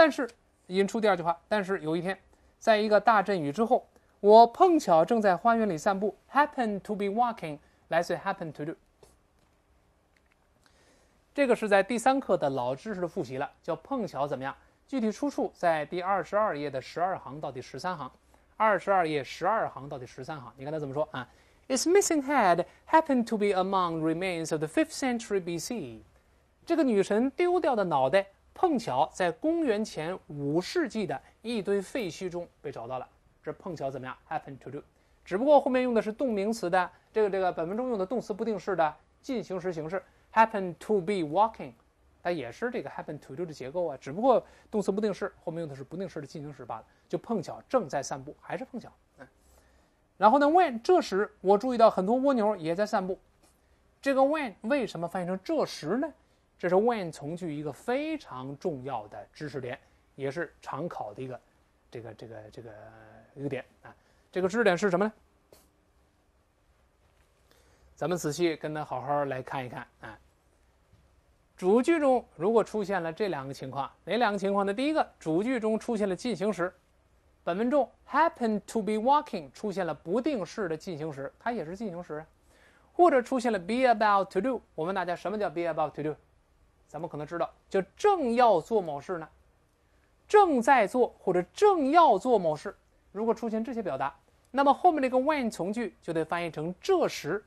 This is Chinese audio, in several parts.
但是引出第二句话。但是有一天，在一个大阵雨之后，我碰巧正在花园里散步。Happen to be walking，来自 s happen to do。这个是在第三课的老知识的复习了，叫碰巧怎么样？具体出处在第二十二页的十二行到第十三行。二十二页十二行到第十三行，你看他怎么说啊？Its missing head happened to be among remains of the fifth century B.C.，这个女神丢掉的脑袋。碰巧在公元前五世纪的一堆废墟中被找到了。这碰巧怎么样？Happen to do。只不过后面用的是动名词的，这个这个本文中用的动词不定式的进行时形式，happen to be walking，它也是这个 happen to do 的结构啊。只不过动词不定式后面用的是不定式的进行时罢了。就碰巧正在散步，还是碰巧。嗯。然后呢？When 这时我注意到很多蜗牛也在散步。这个 when 为什么翻译成这时呢？这是 when 从句一个非常重要的知识点，也是常考的一个这个这个这个一个点啊。这个知识点是什么呢？咱们仔细跟他好好来看一看啊。主句中如果出现了这两个情况，哪两个情况呢？第一个，主句中出现了进行时。本文中 happen to be walking 出现了不定式的进行时，它也是进行时啊。或者出现了 be about to do。我问大家，什么叫 be about to do？咱们可能知道，就正要做某事呢，正在做或者正要做某事。如果出现这些表达，那么后面这个 when 从句就得翻译成这时，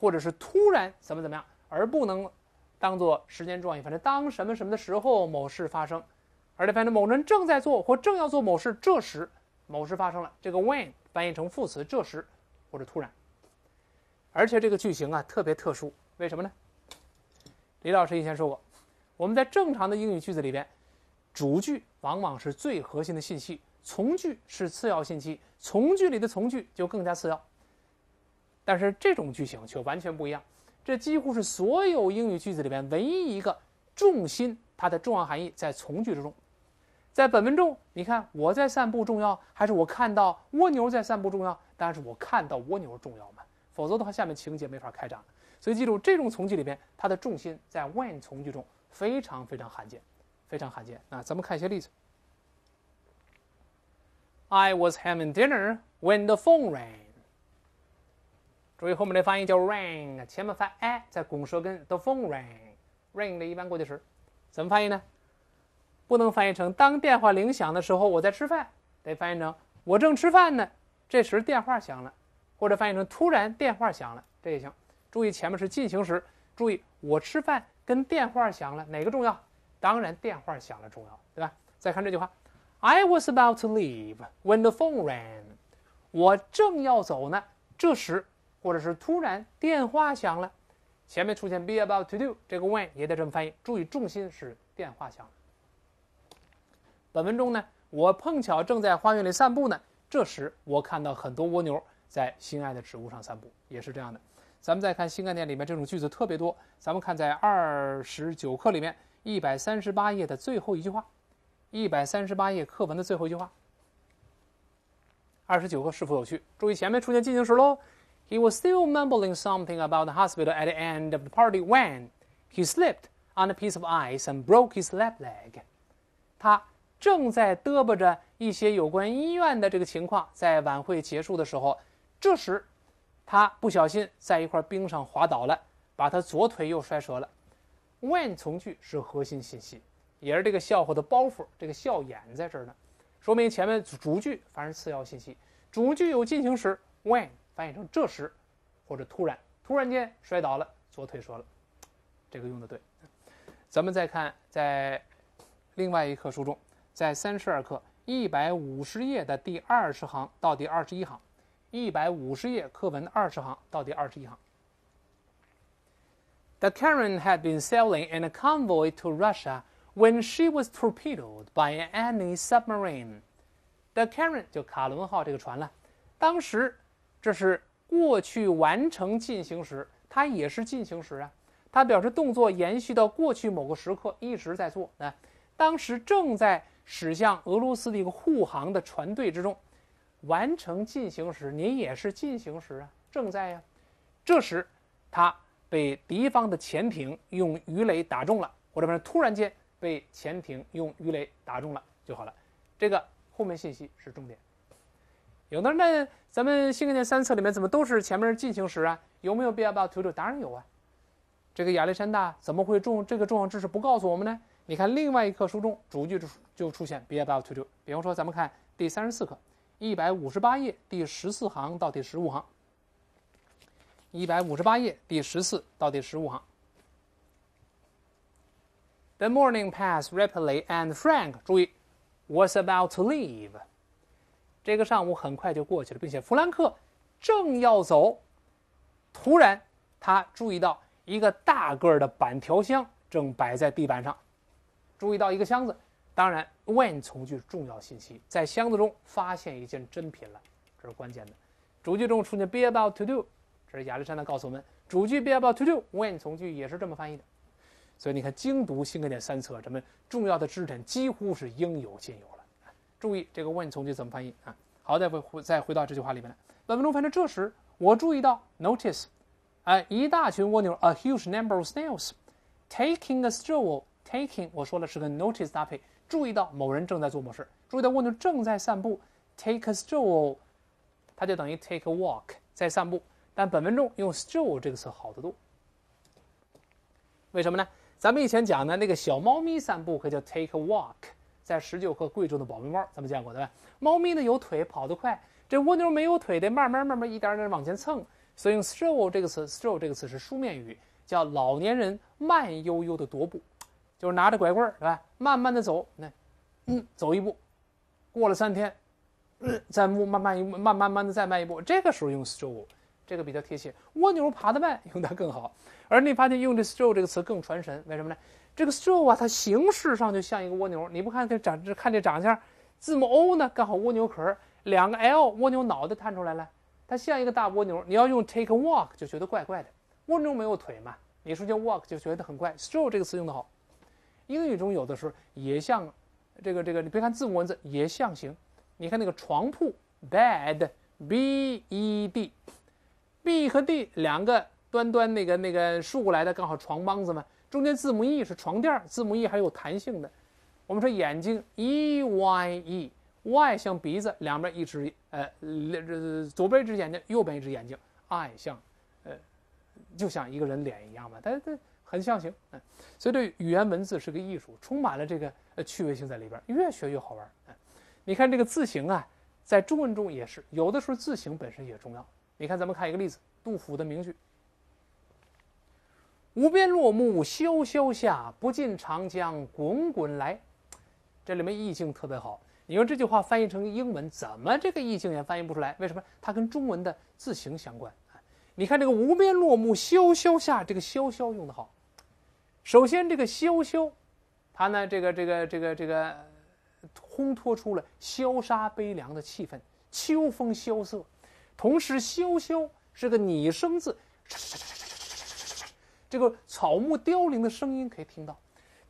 或者是突然怎么怎么样，而不能当做时间状语。反正当什么什么的时候，某事发生。而得翻正某人正在做或正要做某事，这时某事发生了。这个 when 翻译成副词，这时或者突然。而且这个句型啊特别特殊，为什么呢？李老师以前说过。我们在正常的英语句子里边，主句往往是最核心的信息，从句是次要信息，从句里的从句就更加次要。但是这种句型却完全不一样，这几乎是所有英语句子里边唯一一个重心，它的重要含义在从句之中。在本文中，你看我在散步重要，还是我看到蜗牛在散步重要？当然是我看到蜗牛重要嘛，否则的话，下面情节没法开展。所以记住，这种从句里边，它的重心在 when 从句中。非常非常罕见，非常罕见啊！咱们看一些例子。I was having dinner when the phone rang。注意后面的发音叫 rang，前面发哎，在拱舌根。the phone rang，ring 的一般过去时，怎么翻译呢？不能翻译成当电话铃响的时候我在吃饭，得翻译成我正吃饭呢，这时电话响了，或者翻译成突然电话响了，这也行。注意前面是进行时，注意我吃饭。跟电话响了，哪个重要？当然电话响了重要，对吧？再看这句话，I was about to leave when the phone rang。我正要走呢，这时或者是突然电话响了。前面出现 be about to do，这个 when 也得这么翻译。注意重心是电话响。本文中呢，我碰巧正在花园里散步呢，这时我看到很多蜗牛在心爱的植物上散步，也是这样的。咱们再看新概念里面这种句子特别多。咱们看在二十九课里面一百三十八页的最后一句话，一百三十八页课文的最后一句话。二十九课是否有趣？注意前面出现进行时喽。He was still mumbling something about the hospital at the end of the party when he slipped on a piece of ice and broke his left leg。他正在嘚啵着一些有关医院的这个情况，在晚会结束的时候，这时。他不小心在一块冰上滑倒了，把他左腿又摔折了。when 从句是核心信息，也是这个笑话的包袱，这个笑眼在这儿呢。说明前面主句发生次要信息，主句有进行时，when 翻译成这时或者突然，突然间摔倒了，左腿折了。这个用的对。咱们再看在另外一课书中，在三十二课一百五十页的第二十行到第二十一行。一百五十页课文二十行到第二十一行。The Karen had been sailing in a convoy to Russia when she was torpedoed by an enemy submarine. The Karen 就卡伦号这个船了。当时，这是过去完成进行时，它也是进行时啊，它表示动作延续到过去某个时刻一直在做啊。当时正在驶向俄罗斯的一个护航的船队之中。完成进行时，您也是进行时啊，正在呀。这时，他被敌方的潜艇用鱼雷打中了，或者说是突然间被潜艇用鱼雷打中了就好了。这个后面信息是重点。有的那咱们新概念三册里面怎么都是前面进行时啊？有没有必要把 to do？当然有啊。这个亚历山大怎么会重这个重要知识不告诉我们呢？你看另外一课书中，主句就就出现 be about to do。比方说，咱们看第三十四课。一百五十八页第十四行到第十五行。一百五十八页第十四到第十五行。The morning passed rapidly, and Frank 注意 was about to leave。这个上午很快就过去了，并且弗兰克正要走，突然他注意到一个大个儿的板条箱正摆在地板上。注意到一个箱子，当然。When 从句重要信息，在箱子中发现一件珍品了，这是关键的。主句中出现 be about to do，这是亚历山大告诉我们。主句 be about to do，when 从句也是这么翻译的。所以你看，精读新概念三册，咱们重要的知识点几乎是应有尽有了。注意这个 when 从句怎么翻译啊？好，再回再回到这句话里面来。文中翻反正这时我注意到 notice，哎，一大群蜗牛，a huge number of snails，taking a stroll，taking 我说的是个 notice 搭配。注意到某人正在做某事，注意到蜗牛正在散步，take a stroll，它就等于 take a walk，在散步。但本文中用 stroll 这个词好得多。为什么呢？咱们以前讲的那个小猫咪散步可以叫 take a walk，在十九课《贵州的宝贝猫》咱们见过对吧？猫咪呢有腿，跑得快。这蜗牛没有腿得慢慢慢慢一点点往前蹭，所以用 stroll 这个词。stroll 这个词是书面语，叫老年人慢悠悠的踱步。就是拿着拐棍儿，是吧？慢慢的走，那，嗯，走一步，过了三天，嗯，再慢，慢慢，慢，慢慢的再迈一步。这个时候用 stroll，这个比较贴切。蜗牛爬的慢，用它更好。而你发现用这 stroll 这个词更传神。为什么呢？这个 stroll 啊，它形式上就像一个蜗牛。你不看这长，看这长相，字母 O 呢，刚好蜗牛壳，两个 L，蜗牛脑袋探出来了，它像一个大蜗牛。你要用 take a walk，就觉得怪怪的。蜗牛没有腿嘛，你说叫 walk，就觉得很怪。stroll 这个词用的好。英语中有的时候也像，这个这个，你别看字母文字也象形。你看那个床铺，bed，b-e-d，b 和 d 两个端端那个那个竖过来的，刚好床帮子嘛。中间字母 e 是床垫，字母 e 还有弹性的。我们说眼睛，e-y-e，y 像鼻子，两边一只呃，左边一只眼睛，右边一只眼睛。i 像，呃，就像一个人脸一样嘛。它它。很象形，哎，所以这语言文字是个艺术，充满了这个呃趣味性在里边，越学越好玩。哎，你看这个字形啊，在中文中也是，有的时候字形本身也重要。你看，咱们看一个例子，杜甫的名句：“无边落木萧萧下，不尽长江滚滚来。”这里面意境特别好。你用这句话翻译成英文，怎么这个意境也翻译不出来？为什么？它跟中文的字形相关。你看这个“无边落木萧萧下”，这个“萧萧”用的好。首先，这个萧萧，它呢，这个这个这个这个，烘托出了萧杀悲凉的气氛。秋风萧瑟，同时，萧萧是个拟声字，这个草木凋零的声音可以听到。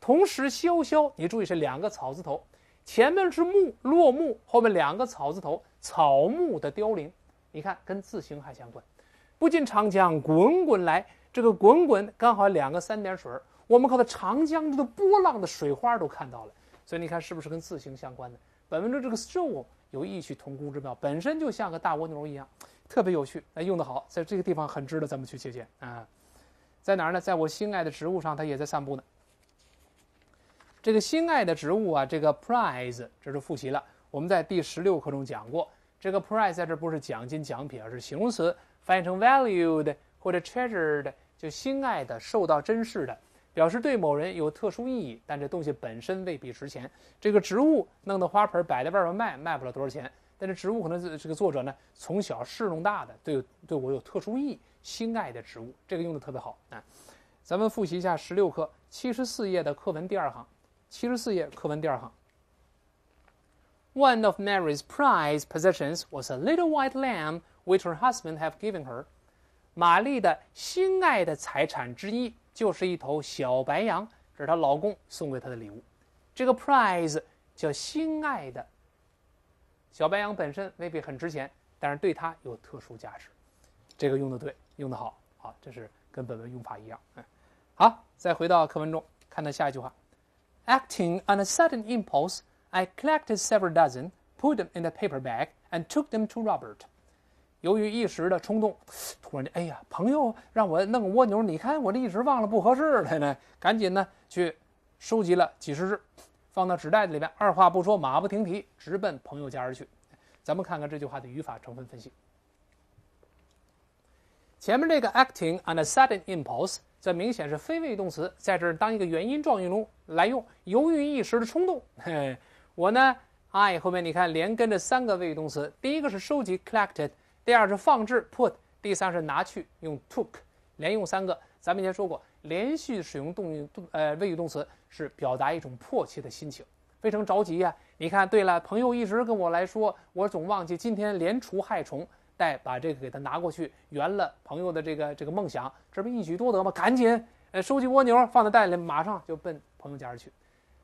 同时，萧萧，你注意是两个草字头，前面是木，落木；后面两个草字头，草木的凋零。你看，跟字形还相关。不尽长江滚滚来，这个滚滚刚好两个三点水。我们看到长江这个波浪的水花都看到了，所以你看是不是跟字形相关的？本文中这个 s h o w 有异曲同工之妙，本身就像个大蜗牛一样，特别有趣。那用得好，在这个地方很值得咱们去借鉴啊！在哪儿呢？在我心爱的植物上，它也在散步呢。这个心爱的植物啊，这个 prize 这是复习了，我们在第十六课中讲过，这个 prize 在这不是奖金奖品，而是形容词，翻译成 valued 或者 treasured，就心爱的、受到珍视的。表示对某人有特殊意义，但这东西本身未必值钱。这个植物弄的花盆摆在外面卖，卖不了多少钱。但是植物可能这个作者呢，从小侍弄大的，对对我有特殊意义、心爱的植物，这个用的特别好啊。咱们复习一下十六课七十四页的课文第二行，七十四页课文第二行。One of Mary's prized possessions was a little white lamb which her husband had given her。玛丽的心爱的财产之一。就是一头小白羊，这是她老公送给她的礼物。这个 prize 叫心爱的。小白羊本身未必很值钱，但是对它有特殊价值。这个用的对，用的好，好，这是跟本文用法一样。嗯，好，再回到课文中，看到下一句话。Acting on a sudden impulse, I collected several dozen, put them in a paper bag, and took them to Robert. 由于一时的冲动，突然间，哎呀，朋友让我弄个蜗牛，你看我这一直忘了不合适了呢，赶紧呢去收集了几十只，放到纸袋子里面，二话不说，马不停蹄直奔朋友家而去。咱们看看这句话的语法成分分析。前面这个 acting on a sudden impulse，这明显是非谓语动词，在这儿当一个原因状语来用。由于一时的冲动，嘿我呢，I 后面你看连跟着三个谓语动词，第一个是收集，collected。第二是放置，put；第三是拿去，用 took。连用三个，咱们以前说过，连续使用动语动呃谓语动词是表达一种迫切的心情，非常着急呀。你看，对了，朋友一直跟我来说，我总忘记今天连除害虫，带把这个给他拿过去，圆了朋友的这个这个梦想，这不一举多得吗？赶紧，呃，收集蜗牛放在袋里，马上就奔朋友家去。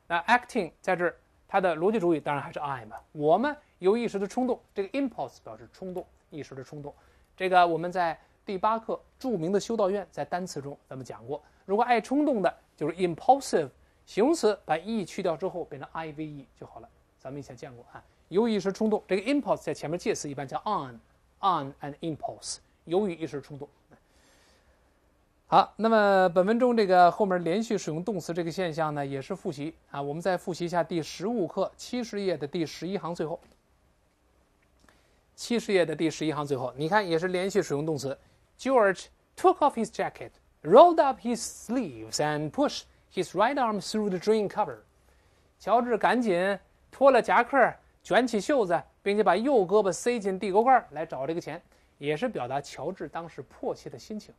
那 acting 在这儿，它的逻辑主语当然还是 I 嘛。我们有一时的冲动，这个 impulse 表示冲动。一时的冲动，这个我们在第八课著名的修道院在单词中咱们讲过。如果爱冲动的，就是 impulsive，形容词把 e 去掉之后变成 i v e 就好了。咱们以前见过啊。由于一时冲动，这个 impulse 在前面介词一般加 on，on an impulse。由于一时冲动。好，那么本文中这个后面连续使用动词这个现象呢，也是复习啊。我们再复习一下第十五课七十页的第十一行最后。七十页的第十一行最后，你看也是连续使用动词。George took off his jacket, rolled up his sleeves, and pushed his right arm through the drain cover。乔治赶紧脱了夹克，卷起袖子，并且把右胳膊塞进地沟盖儿，来找这个钱，也是表达乔治当时迫切的心情。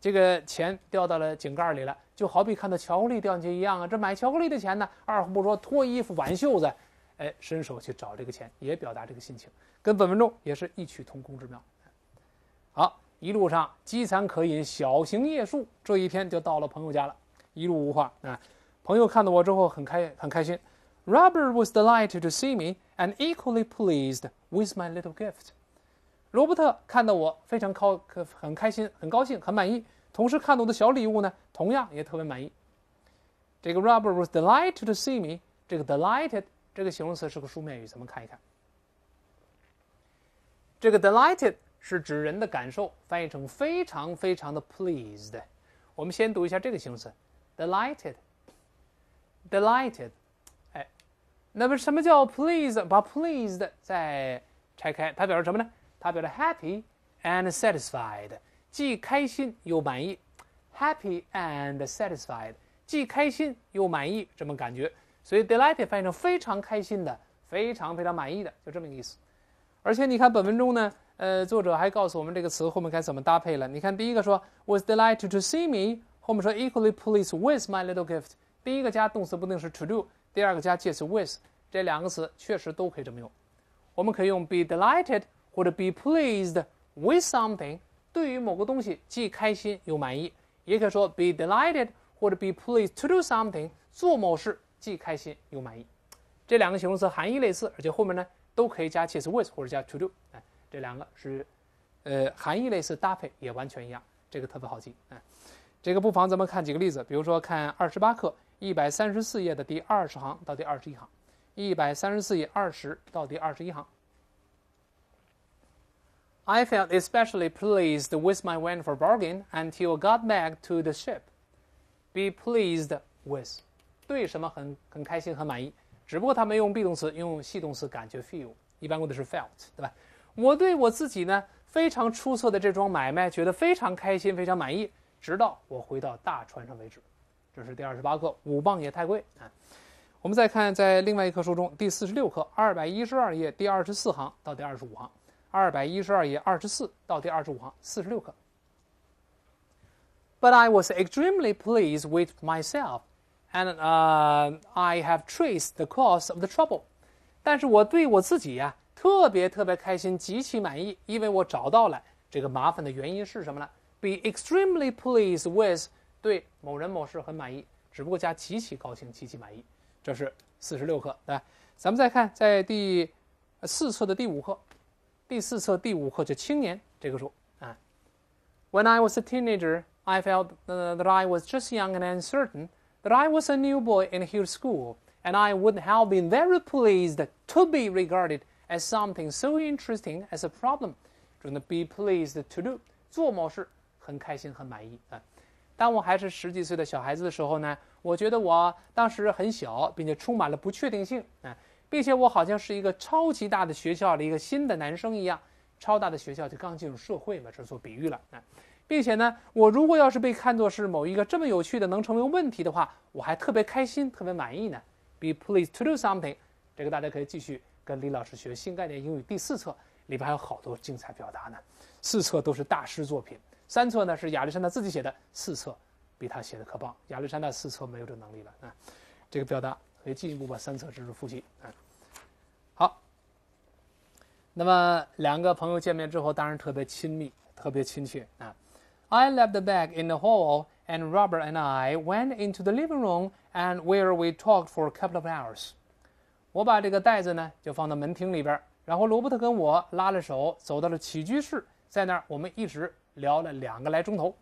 这个钱掉到了井盖里了，就好比看到巧克力掉进去一样啊！这买巧克力的钱呢，二话不说脱衣服挽袖子。哎，伸手去找这个钱，也表达这个心情，跟本文中也是异曲同工之妙。好，一路上饥餐渴饮，小行夜宿，这一天就到了朋友家了。一路无话啊。朋友看到我之后很开很开心，Robert was delighted to see me and equally pleased with my little gift。罗伯特看到我非常高很开心，很高兴，很满意。同时看到我的小礼物呢，同样也特别满意。这个 Robert was delighted to see me，这个 delighted。这个形容词是个书面语，咱们看一看。这个 delighted 是指人的感受，翻译成非常非常的 pleased。我们先读一下这个形容词 delighted。delighted，哎，那么什么叫 pleased？把 pleased 再拆开，它表示什么呢？它表示 happy and satisfied，既开心又满意，happy and satisfied，既开心又满意，这么感觉。所以 delighted 翻译成非常开心的，非常非常满意的，就这么个意思。而且你看本文中呢，呃，作者还告诉我们这个词后面该怎么搭配了。你看第一个说 was delighted to see me，后面说 equally pleased with my little gift。第一个加动词不定式 to do，第二个加介词 with，这两个词确实都可以这么用。我们可以用 be delighted 或者 be pleased with something，对于某个东西既开心又满意，也可以说 be delighted 或者 be pleased to do something，做某事。既开心又满意，这两个形容词含义类似，而且后面呢都可以加介词 with 或者加 to do。哎，这两个是，呃，含义类似，搭配也完全一样，这个特别好记。哎，这个不妨咱们看几个例子，比如说看二十八课一百三十四页的第二十行到第二十一行，一百三十四页二十到第二十一行。I felt especially pleased with my wonderful bargain until got back to the ship. Be pleased with. 对什么很很开心、很满意，只不过他没用 be 动词，用系动词感觉 feel，一般用的是 felt，对吧？我对我自己呢非常出色的这桩买卖觉得非常开心、非常满意，直到我回到大船上为止。这是第二十八课，五磅也太贵啊！我们再看在另外一课书中第四十六课，二百一十二页第二十四行到第二十五行，二百一十二页二十四到第二十五行四十六课。But I was extremely pleased with myself. and uh, I have traced the cause of the trouble。但是我对我自己呀、啊、特别特别开心，极其满意，因为我找到了这个麻烦的原因是什么呢？Be extremely pleased with 对某人某事很满意，只不过加极其高兴，极其满意。这是四十六课，对吧？咱们再看在第四册的第五课，第四册第五课就青年这个书啊。When I was a teenager, I felt uh, that I was just young and uncertain. But I was a new boy in his school, and I would have been very pleased to be regarded as something so interesting as a problem. 中文 be pleased to do 做某事很开心很满意啊。当我还是十几岁的小孩子的时候呢，我觉得我当时很小，并且充满了不确定性啊，并且我好像是一个超级大的学校的一个新的男生一样，超大的学校就刚进入社会嘛，这做比喻了啊。并且呢，我如果要是被看作是某一个这么有趣的能成为问题的话，我还特别开心，特别满意呢。Be pleased to do something，这个大家可以继续跟李老师学《新概念英语》第四册里边还有好多精彩表达呢。四册都是大师作品，三册呢是亚历山大自己写的，四册比他写的可棒。亚历山大四册没有这能力了啊。这个表达可以进一步把三册知识复习啊。好，那么两个朋友见面之后，当然特别亲密，特别亲切啊。I left the bag in the hall, and Robert and I went into the living room, and where we talked for a couple of hours. 我把这个袋子呢，就放到门厅里边，然后罗伯特跟我拉着手走到了起居室，在那儿我们一直聊了两个来钟头，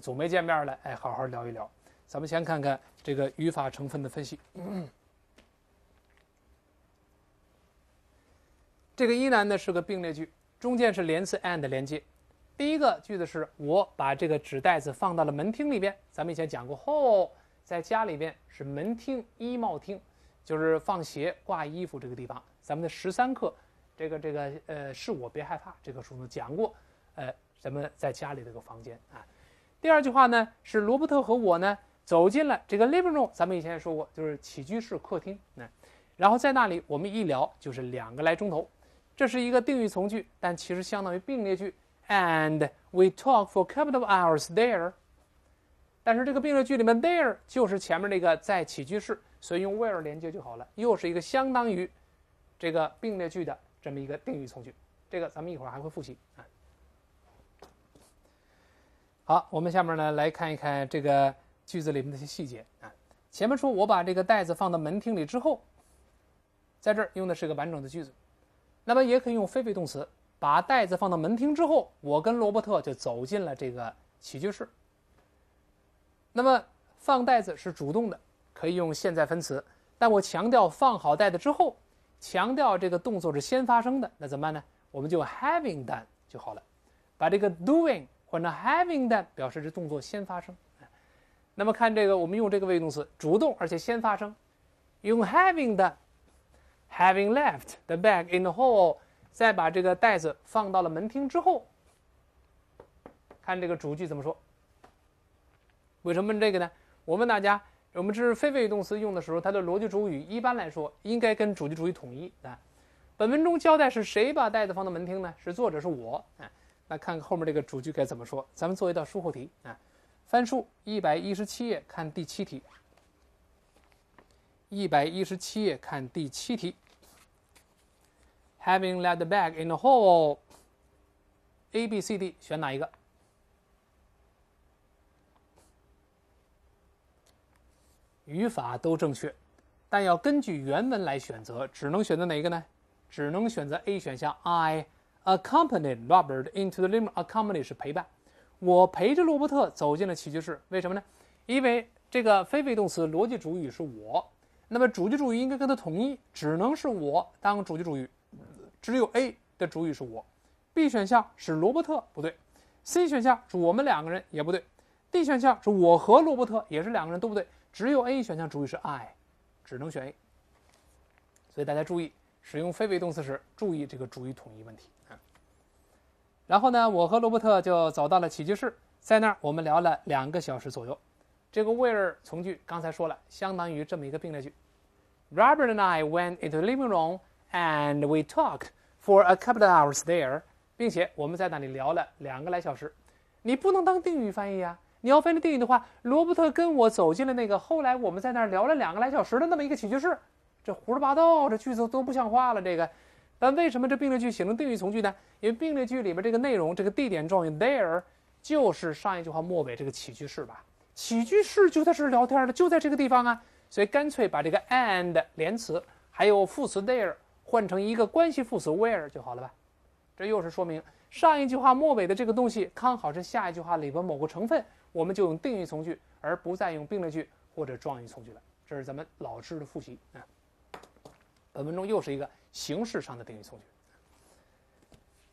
总没见面了，哎，好好聊一聊。咱们先看看这个语法成分的分析。这个一难呢是个并列句，中间是连词 and 连接。第一个句子是我把这个纸袋子放到了门厅里边。咱们以前讲过，哦，在家里边是门厅、衣帽厅，就是放鞋、挂衣服这个地方。咱们的十三课，这个这个呃，是我别害怕这个书呢讲过，呃，咱们在家里这个房间啊。第二句话呢是罗伯特和我呢走进了这个 living room，咱们以前也说过就是起居室、客厅。那然后在那里我们一聊就是两个来钟头，这是一个定语从句，但其实相当于并列句。And we talk for a couple of hours there。但是这个并列句里面 there 就是前面那个在起居室，所以用 where 连接就好了。又是一个相当于这个并列句的这么一个定语从句。这个咱们一会儿还会复习啊。好，我们下面呢来看一看这个句子里面的一些细节啊。前面说我把这个袋子放到门厅里之后，在这儿用的是个完整的句子，那么也可以用非谓动词。把袋子放到门厅之后，我跟罗伯特就走进了这个起居室。那么放袋子是主动的，可以用现在分词。但我强调放好袋子之后，强调这个动作是先发生的，那怎么办呢？我们就 having done 就好了，把这个 doing 换成 having done，表示这动作先发生。那么看这个，我们用这个谓语动词主动而且先发生，用 having done，having left the bag in the hall。再把这个袋子放到了门厅之后，看这个主句怎么说？为什么问这个呢？我问大家，我们这是非谓语动词用的时候，它的逻辑主语一般来说应该跟主句主语统一啊。本文中交代是谁把袋子放到门厅呢？是作者，是我啊。那看看后面这个主句该怎么说？咱们做一道书后题啊，翻书一百一十七页，看第七题。一百一十七页，看第七题。Having led the bag in the hall, A, B, C, D 选哪一个？语法都正确，但要根据原文来选择，只能选择哪一个呢？只能选择 A 选项。I accompanied Robert into the l i v r o m Accompany 是陪伴，我陪着罗伯特走进了起居室。为什么呢？因为这个非谓动词逻辑主语是我，那么主句主语应该跟它统一，只能是我当主句主语。只有 A 的主语是我，B 选项是罗伯特，不对；C 选项是我们两个人，也不对；D 选项是我和罗伯特，也是两个人，都不对？只有 A 选项主语是 I，只能选 A。所以大家注意，使用非谓动词时，注意这个主语统一问题啊。然后呢，我和罗伯特就走到了起居室，在那儿我们聊了两个小时左右。这个 where 从句刚才说了，相当于这么一个并列句：Robert and I went into living room and we talked。For a couple of hours there，并且我们在那里聊了两个来小时。你不能当定语翻译啊！你要翻译定语的话，罗伯特跟我走进了那个，后来我们在那儿聊了两个来小时的那么一个起居室。这胡说八道，这句子都不像话了。这个，但为什么这并列句写成定语从句呢？因为并列句里面这个内容，这个地点状语 there 就是上一句话末尾这个起居室吧？起居室就在这儿聊天的，就在这个地方啊！所以干脆把这个 and 连词还有副词 there。换成一个关系副词 where 就好了吧？这又是说明上一句话末尾的这个东西刚好是下一句话里边某个成分，我们就用定语从句，而不再用并列句或者状语从句了。这是咱们老师的复习啊。本文中又是一个形式上的定语从句。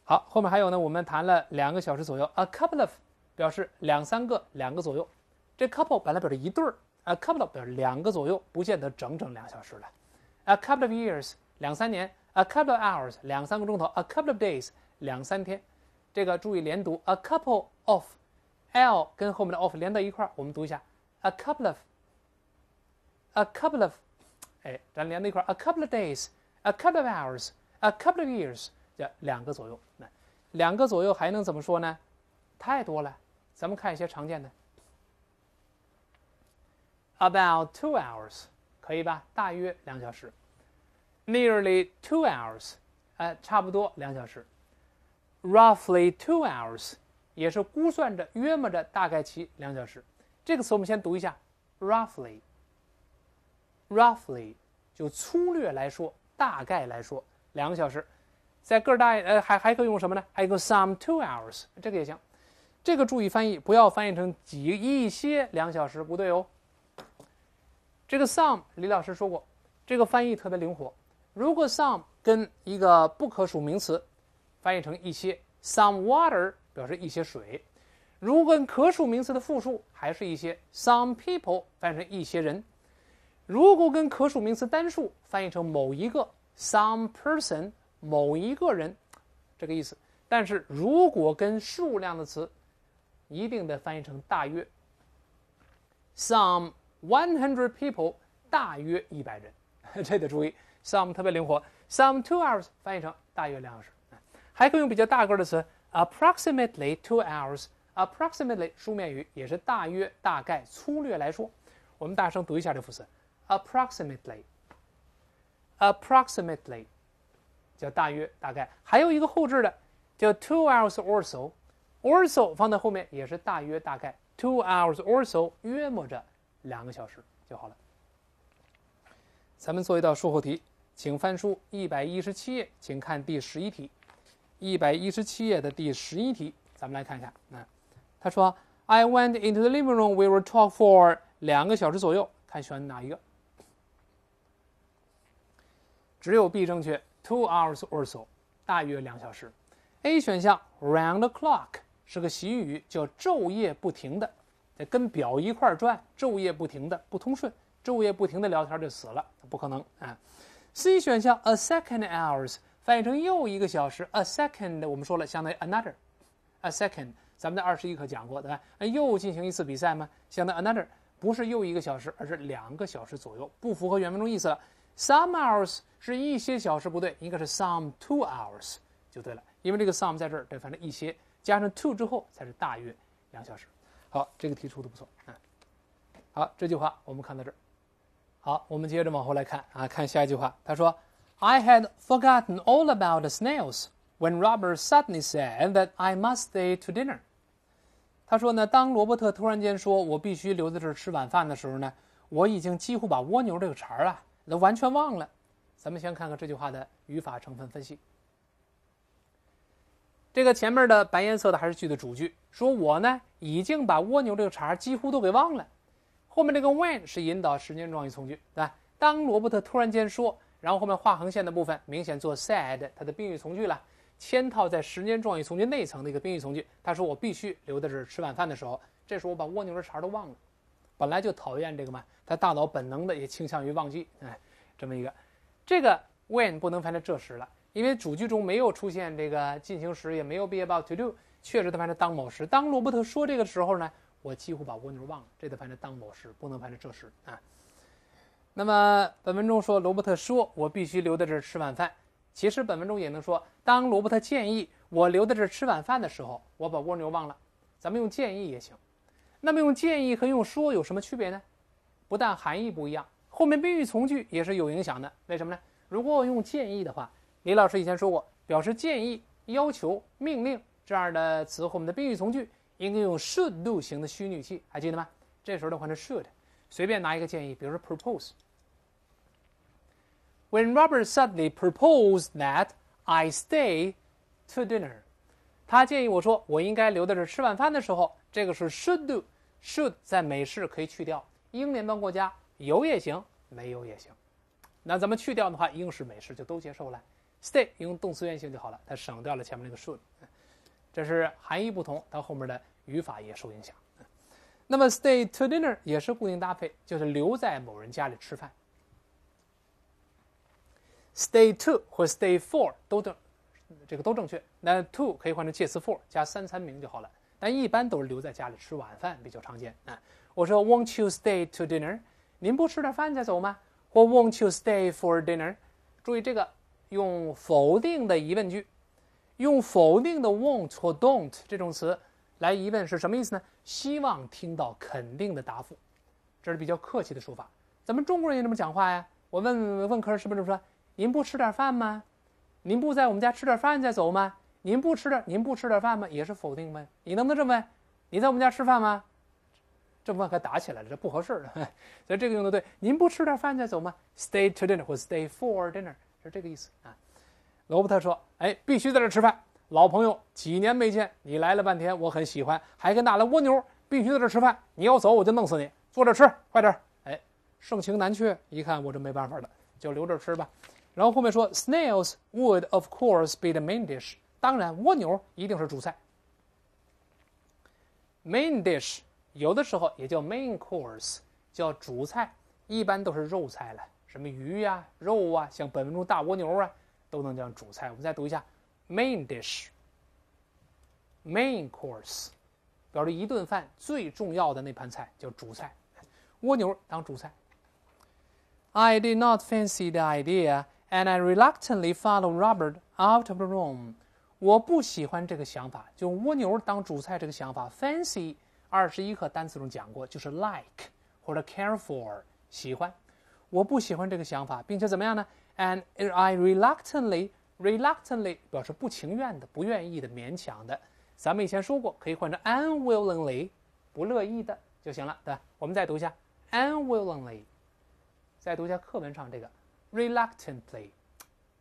好，后面还有呢。我们谈了两个小时左右，a couple of 表示两三个，两个左右。这 couple 本来表示一对儿，a couple of 表示两个左右，不见得整整两小时了。a couple of years。两三年，a couple of hours，两三个钟头，a couple of days，两三天，这个注意连读，a couple of，l 跟后面的 of 连到一块儿，我们读一下，a couple of，a couple of，哎，咱连到一块儿，a couple of days，a couple of hours，a couple of years，叫两个左右。那两个左右还能怎么说呢？太多了，咱们看一些常见的，about two hours，可以吧？大约两小时。Nearly two hours，哎，差不多两小时。Roughly two hours，也是估算着，约么着，大概其两小时。这个词我们先读一下，roughly，roughly 就粗略来说，大概来说，两个小时。在个大，呃，还还可以用什么呢？还可以 some two hours，这个也行。这个注意翻译，不要翻译成几一些两小时，不对哦。这个 some 李老师说过，这个翻译特别灵活。如果 some 跟一个不可数名词，翻译成一些；some water 表示一些水。如果跟可数名词的复数，还是一些；some people 翻译成一些人。如果跟可数名词单数，翻译成某一个；some person 某一个人，这个意思。但是如果跟数量的词，一定得翻译成大约。some one hundred people 大约一百人，这得注意。Some 特别灵活，Some two hours 翻译成大约两小时，还可以用比较大个的词 approximately two hours，approximately 书面语也是大约、大概、粗略来说。我们大声读一下这副词，approximately，approximately 叫大约、大概。还有一个后置的叫 two hours also，also 放在后面也是大约、大概，two hours also 约摸着两个小时就好了。咱们做一道术后题。请翻书一百一十七页，请看第十一题，一百一十七页的第十一题，咱们来看一下。嗯，他说：“I went into the living room. We were talk for 两个小时左右。”看选哪一个？只有 B 正确。Two hours or so，大约两小时。A 选项 “round the clock” 是个习语，叫昼夜不停的，得跟表一块儿转，昼夜不停的不通顺，昼夜不停的聊天就死了，不可能啊。C 选项 a second hours 翻译成又一个小时 a second 我们说了相当于 another a second 咱们在二十一课讲过对吧？又进行一次比赛吗？相当于 another 不是又一个小时而是两个小时左右不符合原文中意思了。some hours 是一些小时不对应该是 some two hours 就对了因为这个 some 在这儿对反正一些加上 two 之后才是大约两小时好这个题出的不错啊。好这句话我们看到这儿。好，我们接着往后来看啊，看下一句话。他说：“I had forgotten all about snails when Robert suddenly said that I must stay to dinner。”他说呢，当罗伯特突然间说我必须留在这儿吃晚饭的时候呢，我已经几乎把蜗牛这个茬儿啊都完全忘了。咱们先看看这句话的语法成分分析。这个前面的白颜色的还是句的主句，说我呢已经把蜗牛这个茬儿几乎都给忘了。后面这个 when 是引导时间状语从句，对吧？当罗伯特突然间说，然后后面画横线的部分明显做 said 它的宾语从句了，嵌套在时间状语从句内层的一个宾语从句。他说：“我必须留在这儿吃晚饭的时候，这时候我把蜗牛的茬都忘了，本来就讨厌这个嘛。”他大脑本能的也倾向于忘记，哎，这么一个，这个 when 不能翻成这时了，因为主句中没有出现这个进行时，也没有 be about to do，确实它翻成当某时。当罗伯特说这个时候呢？我几乎把蜗牛忘了，这得翻译当某时，不能翻译这时啊。那么本文中说罗伯特说，我必须留在这儿吃晚饭。其实本文中也能说，当罗伯特建议我留在这儿吃晚饭的时候，我把蜗牛忘了。咱们用建议也行。那么用建议和用说有什么区别呢？不但含义不一样，后面宾语从句也是有影响的。为什么呢？如果我用建议的话，李老师以前说过，表示建议、要求、命令这样的词后面的宾语从句。应该用 should do 型的虚拟语气，还记得吗？这时候换成 should，随便拿一个建议，比如说 propose。When Robert suddenly proposed that I stay to dinner，他建议我说我应该留在这吃晚饭的时候，这个是 should do。should 在美式可以去掉，英联邦国家有也行，没有也行。那咱们去掉的话，英式美式就都接受了。stay 用动词原形就好了，它省掉了前面那个 should。这是含义不同，它后面的。语法也受影响。那么，stay to dinner 也是固定搭配，就是留在某人家里吃饭。Stay to 或 stay for 都正，这个都正确。那 to 可以换成介词 for，加三餐名就好了。但一般都是留在家里吃晚饭比较常见啊。我说，Won't you stay to dinner？您不吃点饭再走吗？或 Won't you stay for dinner？注意这个用否定的疑问句，用否定的 won't 或 don't 这种词。来疑问是什么意思呢？希望听到肯定的答复，这是比较客气的说法。咱们中国人也这么讲话呀。我问问客人是不是这么说？您不吃点饭吗？您不在我们家吃点饭再走吗？您不吃点，您不吃点饭吗？也是否定问。你能不能这么问？你在我们家吃饭吗？这不问可打起来了，这不合适呢。所以这个用的对。您不吃点饭再走吗？Stay t o dinner 或 Stay for dinner 是这个意思啊。罗伯特说：“哎，必须在这吃饭。”老朋友，几年没见，你来了半天，我很喜欢，还跟大了蜗牛，必须在这吃饭。你要走，我就弄死你。坐这吃，快点。哎，盛情难却，一看我这没办法了，就留这吃吧。然后后面说，snails would of course be the main dish。当然，蜗牛一定是主菜。main dish 有的时候也叫 main course，叫主菜，一般都是肉菜了，什么鱼呀、肉啊，像本文中大蜗牛啊，都能叫主菜。我们再读一下。main dish, main course，表示一顿饭最重要的那盘菜叫主菜，蜗牛当主菜。I did not fancy the idea, and I reluctantly followed Robert out of the room. 我不喜欢这个想法，就蜗牛当主菜这个想法。Fancy like 或者 care for I reluctantly Reluctantly 表示不情愿的、不愿意的、勉强的。咱们以前说过，可以换成 unwillingly，不乐意的就行了，对吧？我们再读一下 unwillingly，再读一下课文上这个 reluctantly，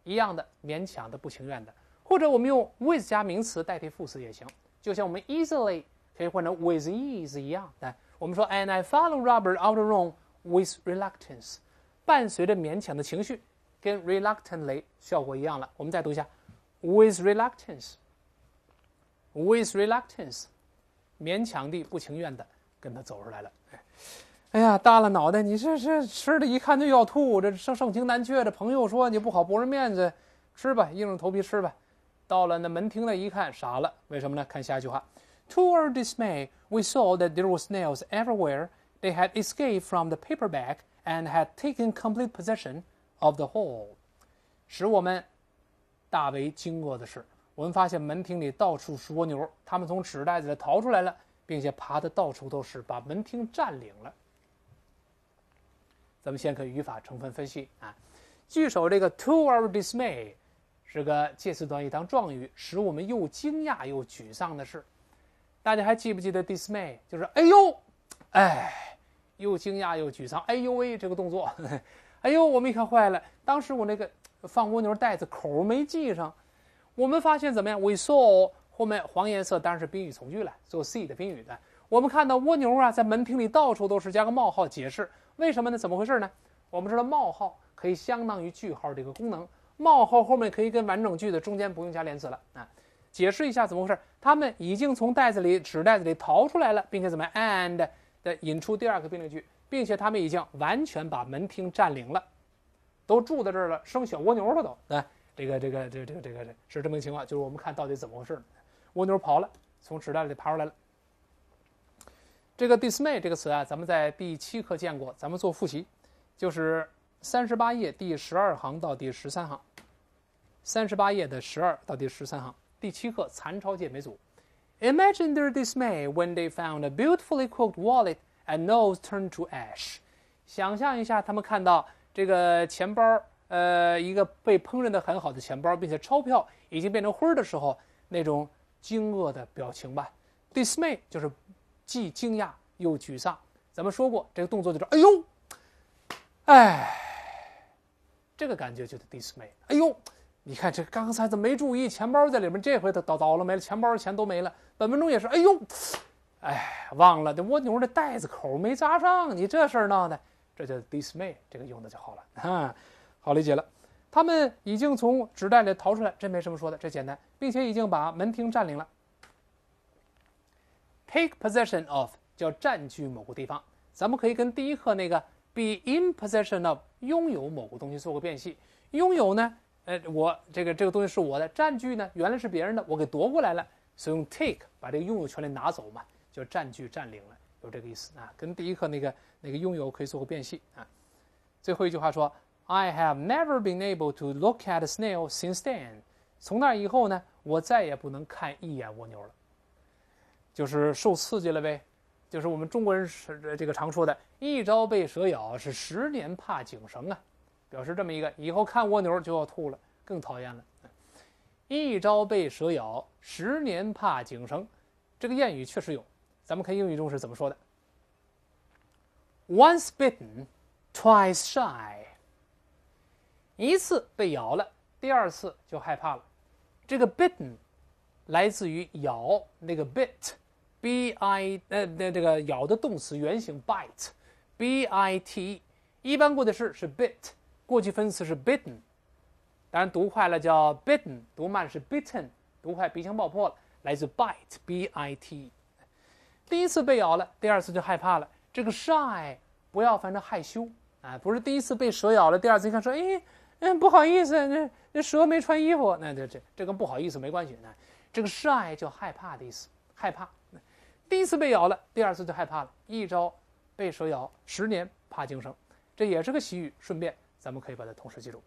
一样的，勉强的、不情愿的。或者我们用 with 加名词代替副词也行，就像我们 easily 可以换成 with ease 一样。来，我们说 and I follow Robert out the room with reluctance，伴随着勉强的情绪。跟 reluctantly 效果一样了。我们再读一下，with reluctance，with reluctance，勉强地、不情愿的跟他走出来了。哎呀，耷拉脑袋，你这这吃的，一看就要吐，这盛盛情难却。这朋友说你不好驳人面子，吃吧，硬着头皮吃吧。到了那门厅那一看，傻了，为什么呢？看下一句话，To our dismay, we saw that there were snails everywhere. They had escaped from the paper bag and had taken complete possession. Of the w h o l e 使我们大为惊愕的是，我们发现门厅里到处是蜗牛，它们从纸袋子里逃出来了，并且爬的到处都是，把门厅占领了。咱们先看语法成分分析啊，句首这个 to our dismay 是个介词短语当状语，使我们又惊讶又沮丧的事。大家还记不记得 dismay？就是哎呦，哎，又惊讶又沮丧，哎呦喂，这个动作。哎呦，我们一看坏了！当时我那个放蜗牛袋子口没系上。我们发现怎么样？We saw 后面黄颜色当然是宾语从句了，做 see 的宾语的。我们看到蜗牛啊，在门厅里到处都是。加个冒号解释为什么呢？怎么回事呢？我们知道冒号可以相当于句号这个功能。冒号后面可以跟完整句子，中间不用加连词了啊。解释一下怎么回事？它们已经从袋子里纸袋子里逃出来了，并且怎么？And 引出第二个并列句。并且他们已经完全把门厅占领了，都住在这儿了，生小蜗牛了都，啊，这个这个这个这个这个是这么个情况。就是我们看到底怎么回事？蜗牛跑了，从纸袋里爬出来了。这个 “dismay” 这个词啊，咱们在第七课见过，咱们做复习，就是三十八页第十二行到第十三行，三十八页的十二到第十三行。第七课残巢界妹组，Imagine their dismay when they found a beautifully q u o k t e d wallet。And nose turn to ash，想象一下，他们看到这个钱包，呃，一个被烹饪的很好的钱包，并且钞票已经变成灰的时候，那种惊愕的表情吧。d i s m a y 就是既惊讶又沮丧。咱们说过，这个动作就是哎呦，哎，这个感觉就是 d i s m a y 哎呦，你看这刚才怎么没注意，钱包在里面，这回倒倒了没了，钱包钱都没了。本文中也是哎呦。哎，忘了，这蜗牛的袋子口没扎上，你这事儿闹的，这叫 dismay，这个用的就好了哈，好理解了。他们已经从纸袋里逃出来，这没什么说的，这简单，并且已经把门厅占领了，take possession of，叫占据某个地方。咱们可以跟第一课那个 be in possession of，拥有某个东西做个变系，拥有呢，呃，我这个这个东西是我的，占据呢，原来是别人的，我给夺过来了，所以用 take 把这个拥有权利拿走嘛。就占据占领了，有这个意思啊。跟第一课那个那个拥有可以做个辨析啊。最后一句话说：“I have never been able to look at snails since then。”从那以后呢，我再也不能看一眼蜗牛了。就是受刺激了呗。就是我们中国人是这个常说的“一朝被蛇咬，是十年怕井绳”啊，表示这么一个以后看蜗牛就要吐了，更讨厌了。一朝被蛇咬，十年怕井绳，这个谚语确实有。咱们看英语中是怎么说的：“Once bitten, twice shy。”一次被咬了，第二次就害怕了。这个 “bitten” 来自于“咬”那个 b i t b i 呃，那这个“咬”的动词原形 “bite”，b-i-t-e。一般过去式是 “bit”，过去分词是 “bitten”。当然，读快了叫 “bitten”，读慢是 “bitten”，读快鼻腔爆破了。来自 “bite”，b-i-t-e。第一次被咬了，第二次就害怕了。这个 shy 不要，反正害羞啊，不是第一次被蛇咬了，第二次一看说，哎，嗯，不好意思，那那蛇没穿衣服，那这这这跟不好意思没关系呢。这个 shy 就害怕的意思，害怕。第一次被咬了，第二次就害怕了。一朝被蛇咬，十年怕井绳，这也是个习语。顺便咱们可以把它同时记住。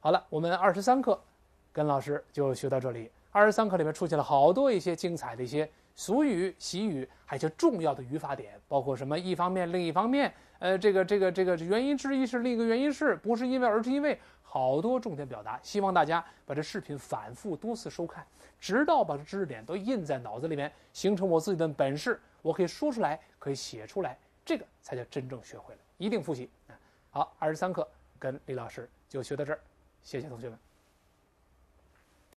好了，我们二十三课跟老师就学到这里。二十三课里面出现了好多一些精彩的一些。俗语、习语，还有重要的语法点，包括什么？一方面，另一方面，呃，这个、这个、这个，原因之一是另一个原因，是不是因为，而是因为，好多重点表达，希望大家把这视频反复多次收看，直到把这知识点都印在脑子里面，形成我自己的本事，我可以说出来，可以写出来，这个才叫真正学会了。一定复习啊！好，二十三课跟李老师就学到这儿，谢谢同学们。